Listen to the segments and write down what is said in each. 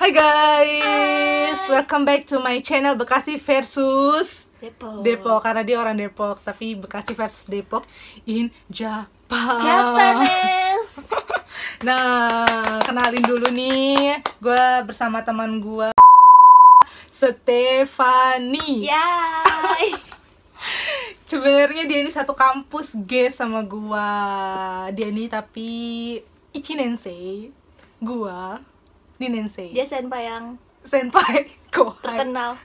Hai guys, Hai. welcome back to my channel Bekasi versus Depok. Depok karena dia orang Depok, tapi Bekasi versus Depok in Japan. Japanese. nah, kenalin dulu nih, gue bersama teman gue Stefani. Ya. Sebenarnya dia ini satu kampus G sama gue. Dia ini tapi Ichinensei. Gua di Nensei dia senpai yang senpai kok terkenal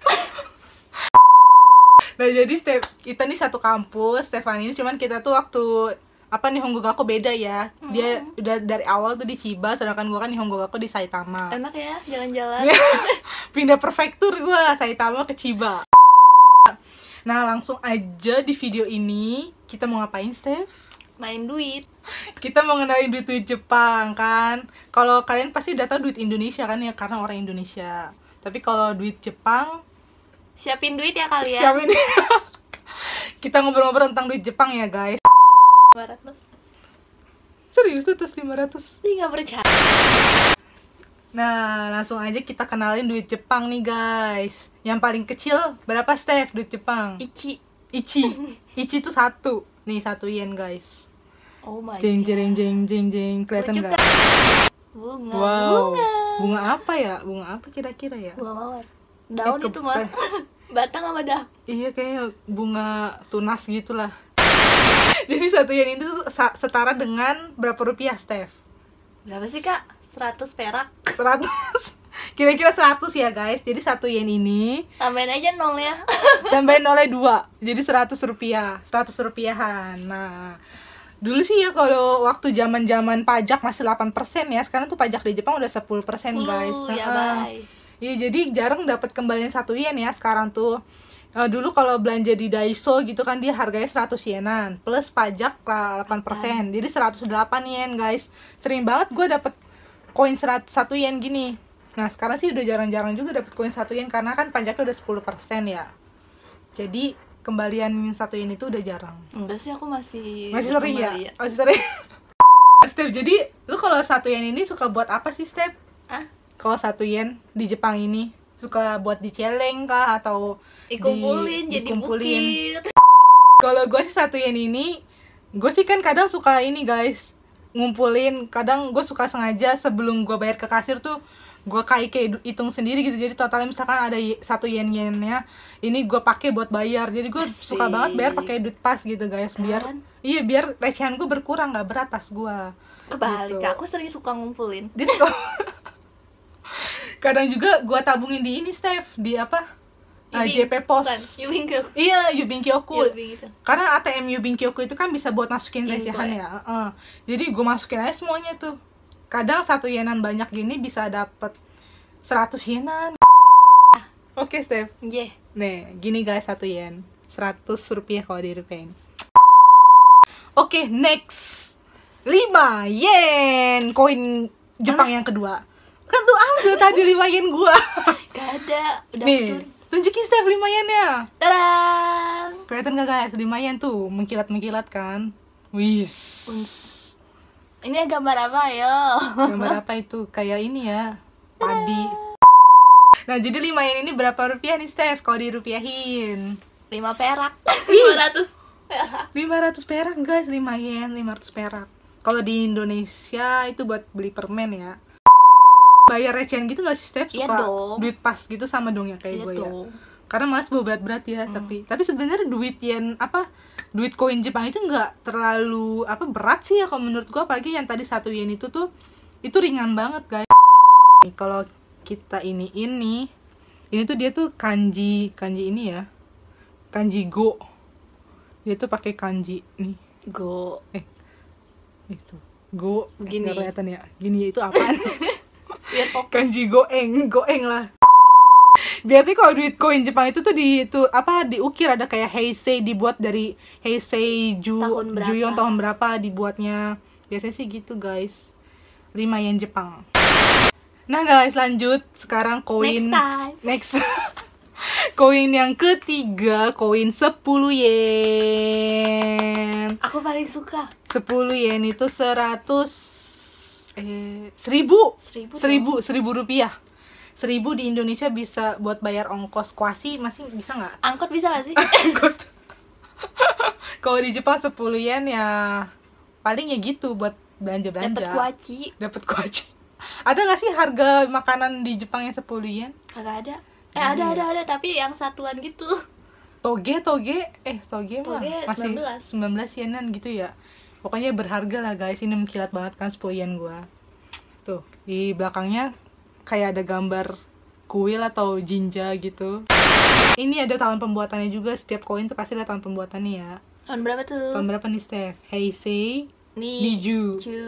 nah jadi step kita nih satu kampus Stefan ini cuman kita tuh waktu apa nih Honggo aku beda ya mm. dia udah dari awal tuh di Ciba, sedangkan gue kan nih Honggo aku di Saitama enak ya jalan-jalan pindah prefektur gue Saitama ke Ciba. nah langsung aja di video ini kita mau ngapain Steph main duit kita mengenali duit-duit Jepang kan kalau kalian pasti udah tahu duit Indonesia kan ya karena orang Indonesia tapi kalau duit Jepang siapin duit ya kalian siapin kita ngobrol-ngobrol tentang duit Jepang ya guys 500 serius terus 500 ih nggak percaya Nah, langsung aja kita kenalin duit Jepang nih guys Yang paling kecil berapa Steph duit Jepang? Ichi Ichi Ichi itu satu nih satu yen guys oh my jeng jeng jeng jeng jeng kelihatan nggak bunga wow bunga. bunga apa ya bunga apa kira-kira ya bunga mawar eh, daun eh, itu mah batang sama daun iya kayaknya bunga tunas gitulah jadi satu yen itu setara dengan berapa rupiah Steph berapa sih kak 100 perak 100 kira-kira 100 ya guys jadi satu yen ini tambahin aja nol ya tambahin nolnya dua jadi seratus rupiah seratus rupiahan nah dulu sih ya kalau waktu zaman zaman pajak masih delapan persen ya sekarang tuh pajak di Jepang udah sepuluh persen guys uh, bye. ya jadi jarang dapat kembalian satu yen ya sekarang tuh uh, dulu kalau belanja di Daiso gitu kan dia harganya 100 yenan plus pajak 8% jadi 108 yen guys sering banget gue dapet koin 101 yen gini Nah sekarang sih udah jarang-jarang juga dapat koin satu yen karena kan pajaknya udah 10% ya. Jadi kembalian satu yen itu udah jarang. Enggak sih aku masih masih sering ya? ya. Masih sering. Step, jadi lu kalau satu yen ini suka buat apa sih Step? Ah? Kalau satu yen di Jepang ini suka buat celeng kah atau dikumpulin di, jadi dikumpulin. bukit? Kalau gue sih satu yen ini, gue sih kan kadang suka ini guys ngumpulin kadang gue suka sengaja sebelum gue bayar ke kasir tuh gue kayak kayak hitung sendiri gitu jadi totalnya misalkan ada satu yen yennya ini gue pakai buat bayar jadi gue suka banget bayar pakai duit pas gitu guys Sekarang. biar kan? iya biar recehan gue berkurang nggak berat tas gue kebalik gitu. aku sering suka ngumpulin diskon kadang juga gue tabungin di ini Steph di apa uh, JP Pos. Yubin Iya, Yubing Kyoku. Karena ATM Yubing Kyoku itu kan bisa buat masukin recehan ya. Uh, jadi gue masukin aja semuanya tuh kadang satu yenan banyak gini bisa dapet 100 yenan oke okay, Steph yeah. nih gini guys satu yen 100 rupiah kalau dirupiahin oke okay, next 5 yen koin Jepang yang kedua kan lu ambil tadi 5 yen gua gak ada udah nih betul. tunjukin Steph 5 yennya tadang kelihatan gak guys 5 yen tuh mengkilat mengkilat kan wis ini gambar apa ya? Gambar apa itu? Kayak ini ya, padi. Nah jadi lima yen ini berapa rupiah nih Steph? Kalau dirupiahin? Lima perak. Lima ratus. Lima ratus perak guys, lima yen, lima ratus perak. Kalau di Indonesia itu buat beli permen ya. Bayar recehan gitu gak sih Steph? Iya Suka iya dong. duit pas gitu sama dong ya kayak iya gue ya karena malas bawa berat-berat ya hmm. tapi tapi sebenarnya duit yen apa duit koin Jepang itu nggak terlalu apa berat sih ya kalau menurut gua apalagi yang tadi satu yen itu tuh itu ringan banget guys kalau kita ini ini ini tuh dia tuh kanji kanji ini ya kanji go dia tuh pakai kanji nih go eh itu go eh, gini kelihatan ya gini itu apa kanji go eng go eng lah biasanya kalau duit koin Jepang itu tuh di itu apa diukir ada kayak heisei dibuat dari heisei ju tahun berapa? juyon tahun berapa dibuatnya biasanya sih gitu guys lima yen Jepang nah guys lanjut sekarang koin next, time. next. koin yang ketiga koin 10 yen aku paling suka 10 yen itu 100 eh seribu seribu seribu, seribu rupiah seribu di Indonesia bisa buat bayar ongkos kuasi masih bisa nggak angkot bisa nggak sih angkot kalau di Jepang sepuluh yen ya paling ya gitu buat belanja belanja dapat kuaci dapat kuaci ada nggak sih harga makanan di Jepang yang 10 yen kagak ada eh hmm. ada ada ya? ada tapi yang satuan gitu toge toge eh toge, toge mah masih Sembilan 19 yenan gitu ya pokoknya berharga lah guys ini mengkilat banget kan sepuluh yen gua tuh di belakangnya kayak ada gambar kuil atau jinja gitu. Ini ada tahun pembuatannya juga, setiap koin tuh pasti ada tahun pembuatannya ya. Tahun berapa tuh? Tahun berapa nih, Steph? Heisei, Ni, Niju, Ju,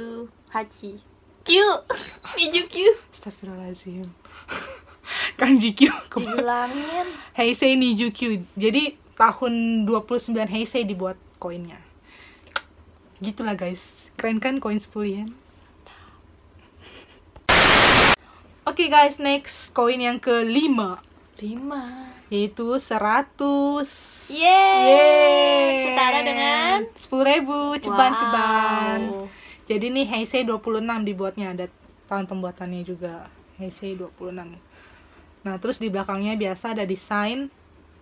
Hachi, Q, Niju Q. Astagfirullahaladzim. Kanji Q. Bilangin. Heisei, Niju Q. Jadi tahun 29 Heisei dibuat koinnya. Gitulah guys. Keren kan koin sepuluh Ya? Oke okay guys, next koin yang kelima. Lima. Yaitu seratus. Yeay. Setara dengan sepuluh ribu. Ceban-ceban. Wow. Jadi nih Heisei 26 dibuatnya ada tahun pembuatannya juga. Heisei 26. Nah, terus di belakangnya biasa ada desain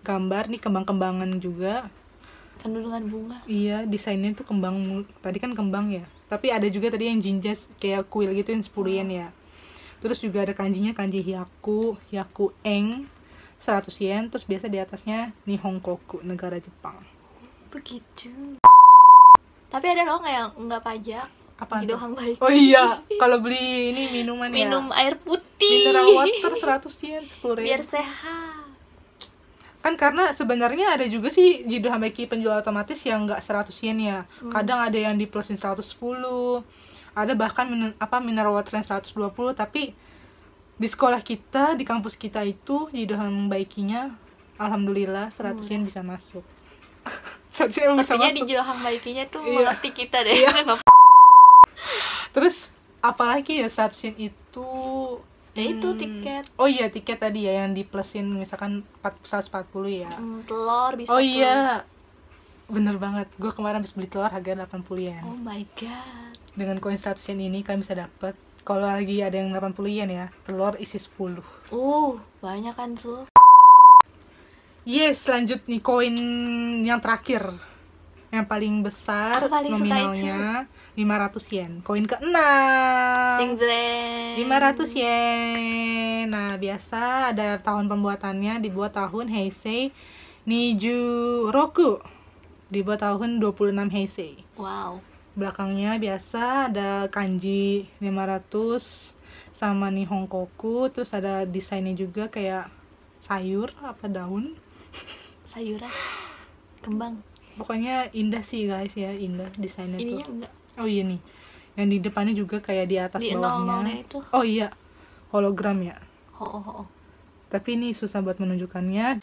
gambar nih kembang-kembangan juga. Kandungan bunga. Iya, desainnya itu kembang. Tadi kan kembang ya. Tapi ada juga tadi yang jinjas kayak kuil gitu yang 10 yen ya terus juga ada kanjinya kanji hyaku hyaku eng 100 yen terus biasa di atasnya nihonkoku negara Jepang begitu tapi ada loh nggak yang nggak pajak apa jadi baik oh iya kalau beli ini minuman ya. minum air putih mineral water 100 yen 10 yen biar sehat kan karena sebenarnya ada juga sih jido hambeki penjual otomatis yang nggak 100 yen ya hmm. kadang ada yang di plusin 110 ada bahkan min, apa mineral water yang 120 tapi di sekolah kita di kampus kita itu di dalam membaikinya alhamdulillah 100 yen hmm. bisa masuk Sepertinya di dalam membaikinya tuh iya. melatih kita deh iya. Terus apalagi ya 100 yen itu ya hmm, itu tiket oh iya tiket tadi ya yang di plusin misalkan 140 ya hmm, telur bisa oh iya bener banget gue kemarin habis beli telur harga 80 yen oh my god dengan koin 100 yen ini kalian bisa dapat kalau lagi ada yang 80 yen ya telur isi 10 uh banyak kan su. yes lanjut nih koin yang terakhir yang paling besar paling nominalnya 500 yen koin ke 6 500 yen nah biasa ada tahun pembuatannya dibuat tahun Heisei Niju Roku dibuat tahun 26 Heisei wow belakangnya biasa ada kanji 500 sama nih hongkoku terus ada desainnya juga kayak sayur apa daun sayuran kembang pokoknya indah sih guys ya indah desainnya Ininya tuh enggak. oh iya nih yang di depannya juga kayak di atas di bawahnya itu. oh iya hologram ya oh, oh, ho. Oh, oh. tapi ini susah buat menunjukkannya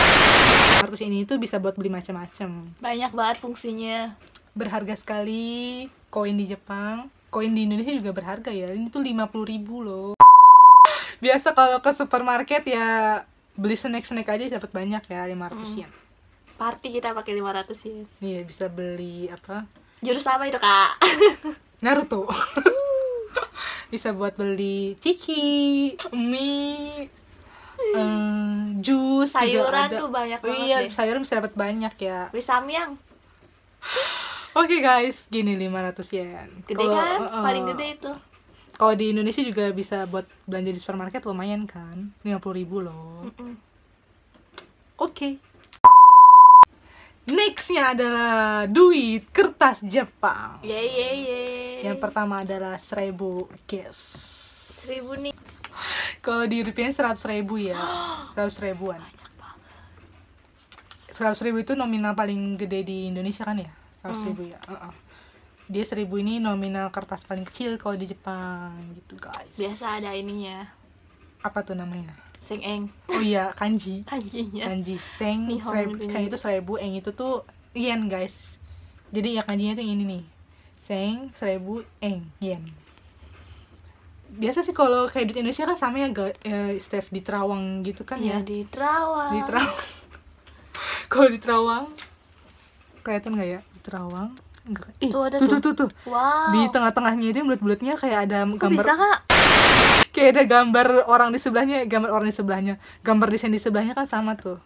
harus ini tuh bisa buat beli macam-macam banyak banget fungsinya berharga sekali koin di Jepang koin di Indonesia juga berharga ya ini tuh 50 ribu loh biasa kalau ke supermarket ya beli snack snack aja dapat banyak ya 500 mm. yen party kita pakai 500 yen iya bisa beli apa jurus apa itu kak Naruto bisa buat beli ciki mie um, jus sayuran tuh banyak iya, banget iya deh. sayuran bisa dapat banyak ya bisa yang? Oke okay guys, gini 500 yen. Gede Kalo, kan? Uh, Paling gede itu. Kalau di Indonesia juga bisa buat belanja di supermarket lumayan kan? 50 ribu loh. Mm -mm. Oke. Okay. Nextnya adalah duit kertas Jepang. Yeah, yeah, yeah. Yang pertama adalah 1000 cash. 1000 nih. Kalau di Rupiah seratus ribu ya, seratus ribuan. Seratus ribu itu nominal paling gede di Indonesia kan ya? harus mm. Oh. ribu ya uh -uh. dia seribu ini nominal kertas paling kecil kalau di Jepang gitu guys biasa ada ininya apa tuh namanya seng eng oh iya kanji kanjinya kanji seng seribu seng itu seribu eng itu tuh yen guys jadi ya kanjinya tuh ini nih seng seribu eng yen biasa sih kalau kayak duit Indonesia kan sama ya uh, Steph di Terawang gitu kan ya, ya? di Terawang di Terawang kalau di Terawang kelihatan nggak ya terawang enggak eh, tuh, ada tuh, tuh tuh tuh wow. di tengah-tengahnya dia bulat-bulatnya kayak ada Kok gambar bisa, Kak? kayak ada gambar orang di sebelahnya eh, gambar orang di sebelahnya gambar desain di sebelahnya kan sama tuh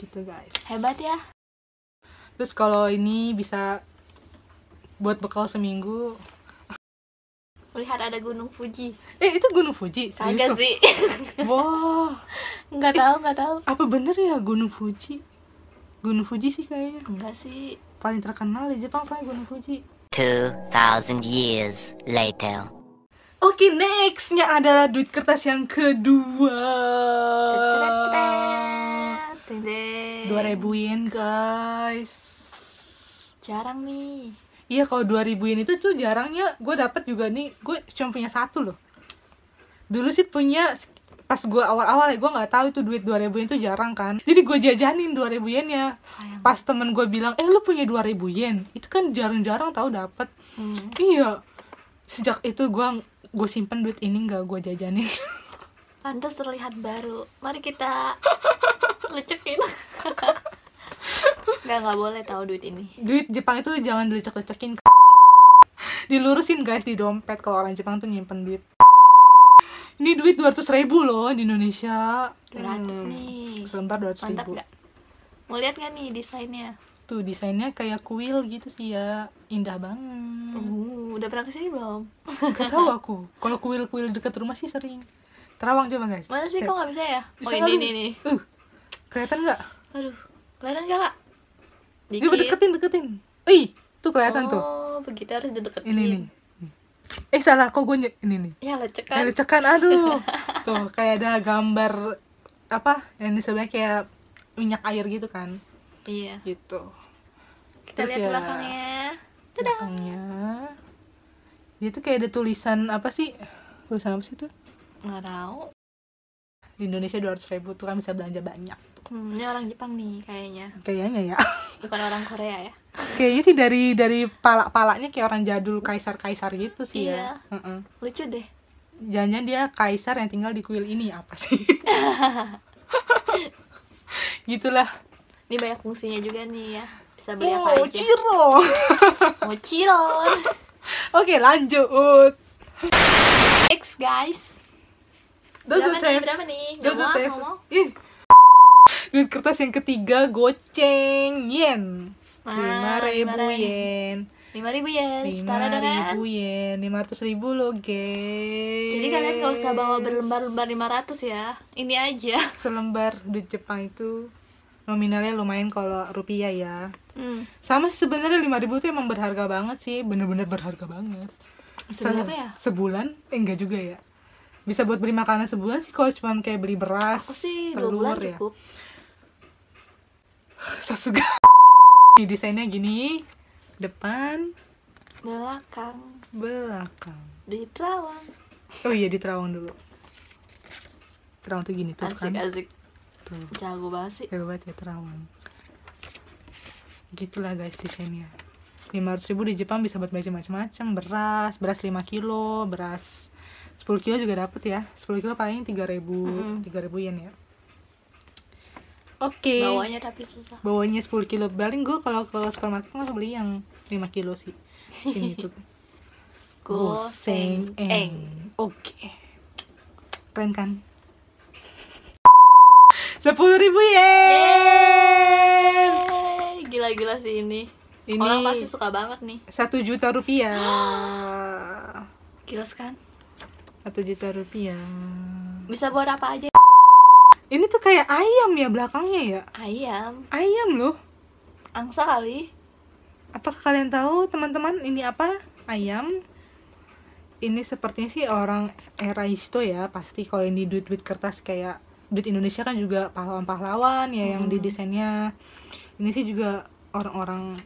gitu guys hebat ya terus kalau ini bisa buat bekal seminggu melihat ada gunung Fuji eh itu gunung Fuji kagak sih wow nggak tahu eh, nggak tahu apa bener ya gunung Fuji gunung Fuji sih kayaknya enggak sih paling terkenal di Jepang selain Gunung Fuji 2000 years later Oke okay, nextnya adalah duit kertas yang kedua Dua ribu yen guys Jarang nih Iya kalau dua ribu yen itu tuh jarangnya gue dapet juga nih Gue cuma punya satu loh Dulu sih punya pas gue awal-awal ya gue nggak tahu itu duit 2000 yen itu jarang kan jadi gue jajanin 2000 yen ya pas temen gue bilang eh lu punya 2000 yen itu kan jarang-jarang tahu dapet hmm. iya sejak itu gue gue simpen duit ini nggak gue jajanin pantas terlihat baru mari kita lecekin nggak nggak boleh tahu duit ini duit Jepang itu jangan dilecek-lecekin dilurusin guys di dompet kalau orang Jepang tuh nyimpen duit ini duit dua ratus ribu loh di Indonesia dua ratus hmm. nih selembar dua ratus ribu gak? mau lihat nggak nih desainnya tuh desainnya kayak kuil gitu sih ya indah banget uh, udah pernah kesini belum Gak tau aku kalau kuil-kuil deket rumah sih sering terawang coba guys mana sih kok nggak bisa ya bisa oh ini nih nih uh, kelihatan nggak aduh kelihatan gak kak Dikit. Coba deketin deketin ih tuh kelihatan oh, tuh oh begitu harus deketin. ini nih eh salah kok gue ini nih ya lecekan ya lecekan aduh tuh kayak ada gambar apa yang disebutnya kayak minyak air gitu kan iya gitu kita Terus lihat ya, belakangnya Tada. belakangnya dia tuh kayak ada tulisan apa sih tulisan apa sih tuh nggak tahu di Indonesia dua ratus ribu tuh kan bisa belanja banyak Hmm, ini orang Jepang nih kayaknya. Kayaknya ya. Bukan orang Korea ya. kayaknya sih dari dari palak-palaknya kayak orang jadul kaisar-kaisar gitu sih ya. iya. ya. Uh -uh. Lucu deh. Jangan dia kaisar yang tinggal di kuil ini apa sih? Gitulah. Ini banyak fungsinya juga nih ya. Bisa beli oh, apa aja. Ciro. oh, ciro. Oke, lanjut. X guys. Dosa berapa nih? Berapa nih? Gak Ih, duit kertas yang ketiga goceng yen lima ribu yen lima ribu yen lima dengan ribu yen lima ratus ribu lo geng jadi kalian gak usah bawa berlembar-lembar lima ratus ya ini aja selembar duit Jepang itu nominalnya lumayan kalau rupiah ya hmm. sama sih sebenarnya lima ribu tuh emang berharga banget sih bener-bener berharga banget sebulan ya sebulan eh, enggak juga ya bisa buat beli makanan sebulan sih kalau cuma kayak beli beras Aku sih telur ya cukup Sasuga ini desainnya gini Depan Belakang Belakang Di terawang Oh iya di terawang dulu Terawang tuh gini tuh asik, kan Asik tuh. Jago banget sih Jago banget ya terawang Gitulah guys desainnya 500 ribu di Jepang bisa buat macam-macam beras beras 5 kilo beras 10 kilo juga dapet ya 10 kilo paling 3000 ribu mm -hmm. yen ya oke okay. bawanya tapi susah bawanya 10 kilo paling gue kalau ke supermarket mah beli yang 5 kilo sih ini tuh goseng eng oke okay. keren kan sepuluh ribu ya gila-gila sih ini ini orang pasti suka banget nih satu juta rupiah gila kan satu juta rupiah bisa buat apa aja ini tuh kayak ayam ya belakangnya ya ayam ayam loh angsa kali Apa kalian tahu teman-teman ini apa ayam ini sepertinya sih orang era isto ya pasti kalau ini duit duit kertas kayak duit Indonesia kan juga pahlawan-pahlawan ya hmm. yang didesainnya. ini sih juga orang-orang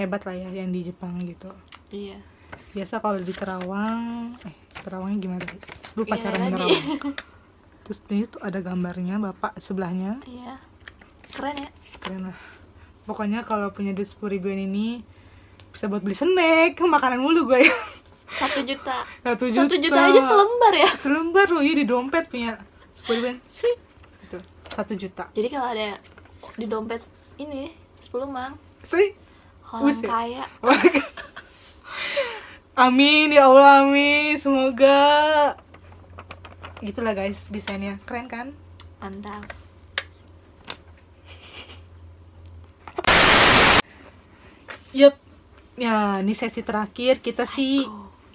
hebat lah ya yang di Jepang gitu iya biasa kalau di Terawang eh Terawangnya gimana sih lupa pacaran iya, di Terawang. terus ini tuh ada gambarnya bapak sebelahnya iya keren ya keren lah pokoknya kalau punya duit sepuluh ribuan ini bisa buat beli snack makanan mulu gue ya satu juta satu juta satu juta aja selembar ya selembar loh ya di dompet punya sepuluh ribuan sih itu satu juta jadi kalau ada di dompet ini sepuluh mang sih orang Usi. Ya? kaya amin ya allah amin semoga gitulah guys desainnya keren kan mantap yep ya ini sesi terakhir kita Psycho. sih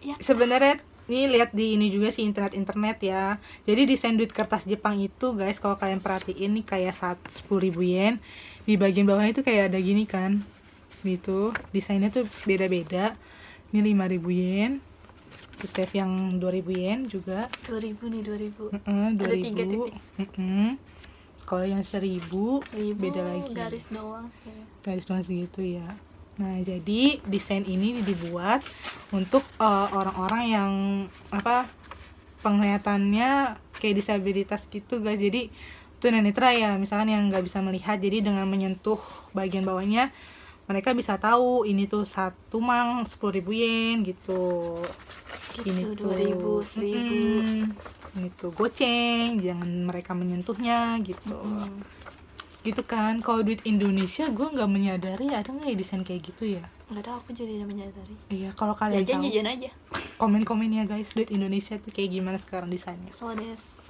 ya. sebenarnya ini lihat di ini juga sih internet internet ya jadi desain duit kertas Jepang itu guys kalau kalian perhatiin nih kayak saat sepuluh ribu yen di bagian bawahnya itu kayak ada gini kan gitu desainnya tuh beda-beda ini lima ribu yen step save yang 2000 yen juga 2000 nih 2000 mm -hmm, 2000 ada tiga titik mm -hmm. kalau yang 1000 1000 beda lagi garis doang sih. garis doang segitu ya nah jadi desain ini dibuat untuk eh, orang-orang uh, yang apa penglihatannya kayak disabilitas gitu guys jadi tunanetra ya misalkan yang nggak bisa melihat jadi dengan menyentuh bagian bawahnya mereka bisa tahu ini tuh satu mang sepuluh ribu yen gitu, gitu ini tuh ribu seribu ini tuh goceng jangan mereka menyentuhnya gitu hmm. gitu kan kalau duit Indonesia gue nggak menyadari ada nggak ya desain kayak gitu ya nggak tahu aku jadi menyadari iya kalau kalian jajan tahu, jajan aja komen komen ya guys duit Indonesia tuh kayak gimana sekarang desainnya so des